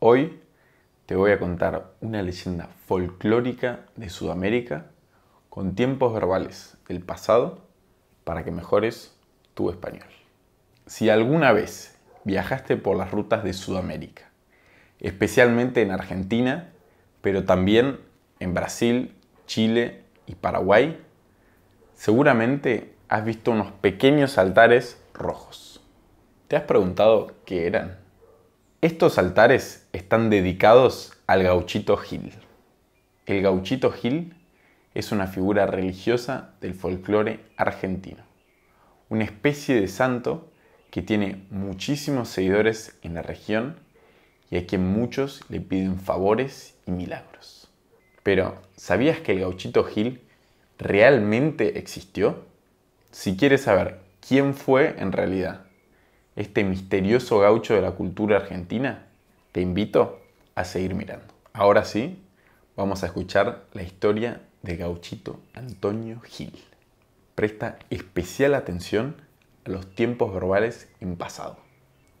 Hoy te voy a contar una leyenda folclórica de Sudamérica con tiempos verbales del pasado para que mejores tu español. Si alguna vez viajaste por las rutas de Sudamérica, especialmente en Argentina, pero también en Brasil, Chile y Paraguay, seguramente has visto unos pequeños altares rojos. ¿Te has preguntado qué eran? Estos altares están dedicados al gauchito Gil. El gauchito Gil es una figura religiosa del folclore argentino, una especie de santo que tiene muchísimos seguidores en la región y a quien muchos le piden favores y milagros. Pero, ¿sabías que el gauchito Gil realmente existió? Si quieres saber quién fue en realidad este misterioso gaucho de la cultura argentina? Te invito a seguir mirando. Ahora sí, vamos a escuchar la historia de gauchito Antonio Gil. Presta especial atención a los tiempos verbales en pasado.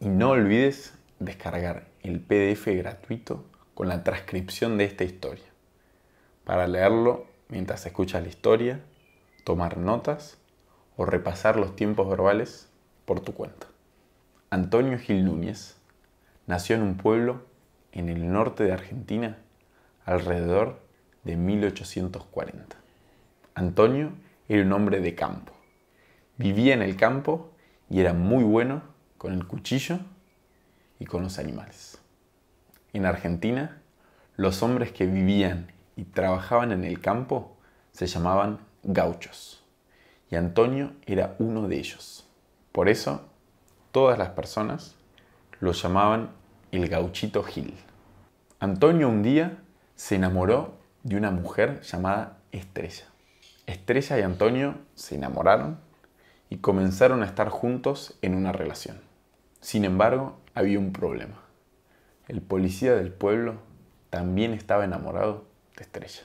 Y no olvides descargar el PDF gratuito con la transcripción de esta historia. Para leerlo mientras escuchas la historia, tomar notas o repasar los tiempos verbales por tu cuenta. Antonio Gil Núñez nació en un pueblo en el norte de Argentina alrededor de 1840. Antonio era un hombre de campo. Vivía en el campo y era muy bueno con el cuchillo y con los animales. En Argentina, los hombres que vivían y trabajaban en el campo se llamaban gauchos y Antonio era uno de ellos. Por eso todas las personas lo llamaban el gauchito Gil. Antonio un día se enamoró de una mujer llamada Estrella. Estrella y Antonio se enamoraron y comenzaron a estar juntos en una relación. Sin embargo, había un problema. El policía del pueblo también estaba enamorado de Estrella.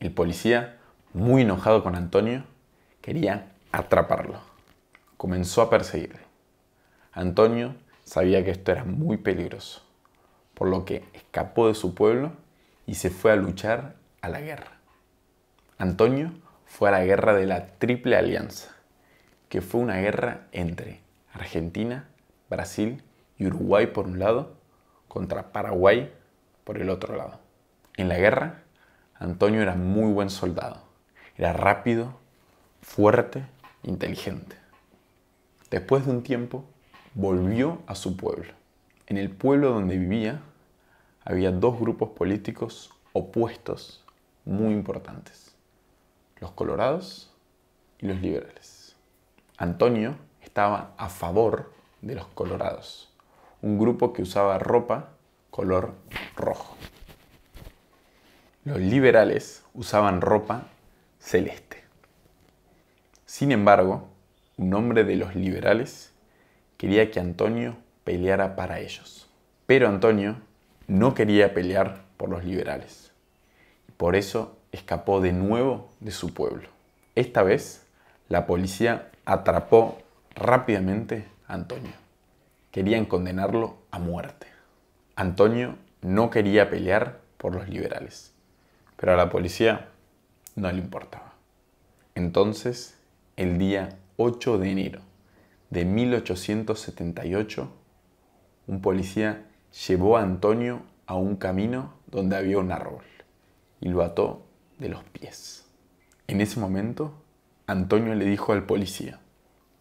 El policía, muy enojado con Antonio, quería atraparlo. Comenzó a perseguirle. Antonio sabía que esto era muy peligroso, por lo que escapó de su pueblo y se fue a luchar a la guerra. Antonio fue a la guerra de la Triple Alianza, que fue una guerra entre Argentina, Brasil y Uruguay por un lado, contra Paraguay por el otro lado. En la guerra, Antonio era muy buen soldado. Era rápido, fuerte, inteligente. Después de un tiempo, volvió a su pueblo. En el pueblo donde vivía había dos grupos políticos opuestos muy importantes, los colorados y los liberales. Antonio estaba a favor de los colorados, un grupo que usaba ropa color rojo. Los liberales usaban ropa celeste. Sin embargo, un hombre de los liberales quería que Antonio peleara para ellos. Pero Antonio no quería pelear por los liberales. Por eso escapó de nuevo de su pueblo. Esta vez, la policía atrapó rápidamente a Antonio. Querían condenarlo a muerte. Antonio no quería pelear por los liberales, pero a la policía no le importaba. Entonces, el día 8 de enero de 1878, un policía llevó a Antonio a un camino donde había un árbol y lo ató de los pies. En ese momento, Antonio le dijo al policía,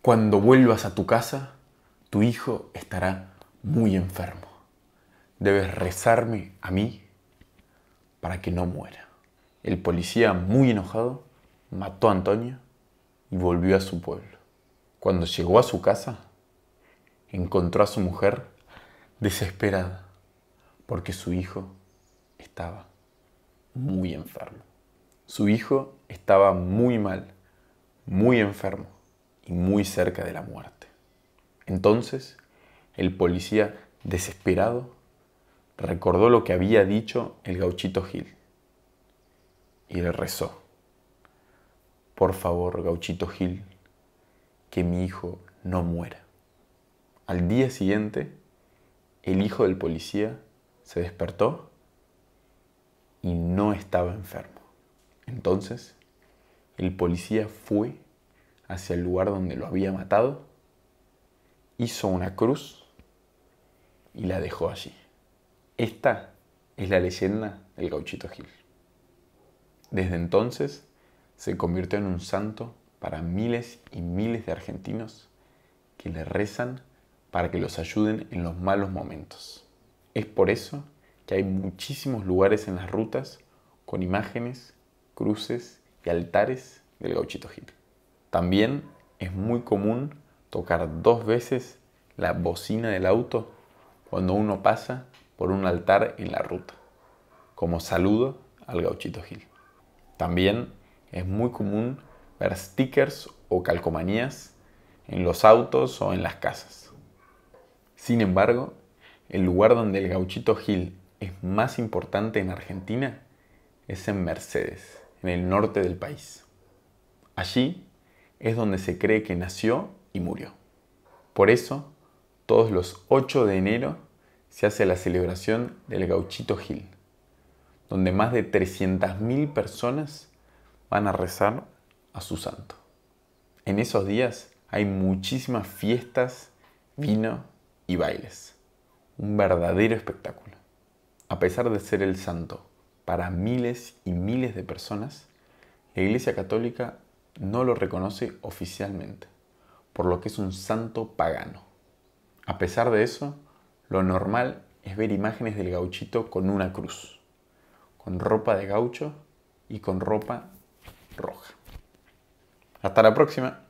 cuando vuelvas a tu casa, tu hijo estará muy enfermo. Debes rezarme a mí para que no muera. El policía, muy enojado, mató a Antonio y volvió a su pueblo. Cuando llegó a su casa, encontró a su mujer desesperada porque su hijo estaba muy enfermo. Su hijo estaba muy mal, muy enfermo y muy cerca de la muerte. Entonces, el policía, desesperado, recordó lo que había dicho el gauchito Gil y le rezó. Por favor, gauchito Gil, que mi hijo no muera. Al día siguiente, el hijo del policía se despertó y no estaba enfermo. Entonces, el policía fue hacia el lugar donde lo había matado, hizo una cruz y la dejó allí. Esta es la leyenda del gauchito Gil. Desde entonces se convirtió en un santo para miles y miles de argentinos que le rezan para que los ayuden en los malos momentos. Es por eso que hay muchísimos lugares en las rutas con imágenes, cruces y altares del gauchito Gil. También es muy común tocar dos veces la bocina del auto cuando uno pasa por un altar en la ruta, como saludo al gauchito Gil. También es muy común stickers o calcomanías en los autos o en las casas. Sin embargo, el lugar donde el gauchito Gil es más importante en Argentina es en Mercedes, en el norte del país. Allí es donde se cree que nació y murió. Por eso, todos los 8 de enero se hace la celebración del gauchito Gil, donde más de 300.000 personas van a rezar a su santo. En esos días hay muchísimas fiestas, vino y bailes. Un verdadero espectáculo. A pesar de ser el santo para miles y miles de personas, la Iglesia Católica no lo reconoce oficialmente, por lo que es un santo pagano. A pesar de eso, lo normal es ver imágenes del gauchito con una cruz, con ropa de gaucho y con ropa roja. Hasta la próxima.